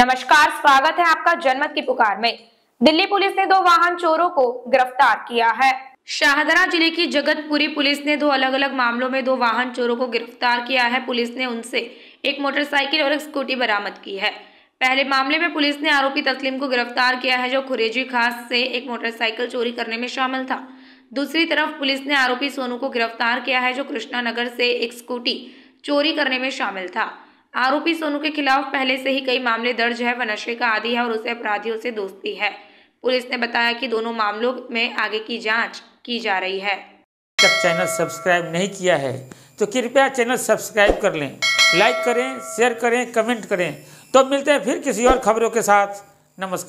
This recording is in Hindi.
नमस्कार स्वागत है आपका जनमत की पुकार में दिल्ली पुलिस ने दो वाहन चोरों को गिरफ्तार किया है शाहदरा जिले की जगतपुरी पुलिस ने दो अलग अलग मामलों में दो वाहन चोरों को गिरफ्तार किया है पुलिस ने उनसे एक मोटरसाइकिल और एक स्कूटी बरामद की है पहले मामले में पुलिस ने आरोपी तस्लीम को गिरफ्तार किया है जो खुरेजी खास से एक मोटरसाइकिल चोरी करने में शामिल था दूसरी तरफ पुलिस ने आरोपी सोनू को गिरफ्तार किया है जो कृष्णा नगर से एक स्कूटी चोरी करने में शामिल था आरोपी सोनू के खिलाफ पहले से ही कई मामले दर्ज है वह नशे का आदि है और उसे अपराधियों से दोस्ती है पुलिस ने बताया कि दोनों मामलों में आगे की जांच की जा रही है जब चैनल सब्सक्राइब नहीं किया है तो कृपया चैनल सब्सक्राइब कर लें लाइक करें शेयर करें कमेंट करें तो मिलते हैं फिर किसी और खबरों के साथ नमस्कार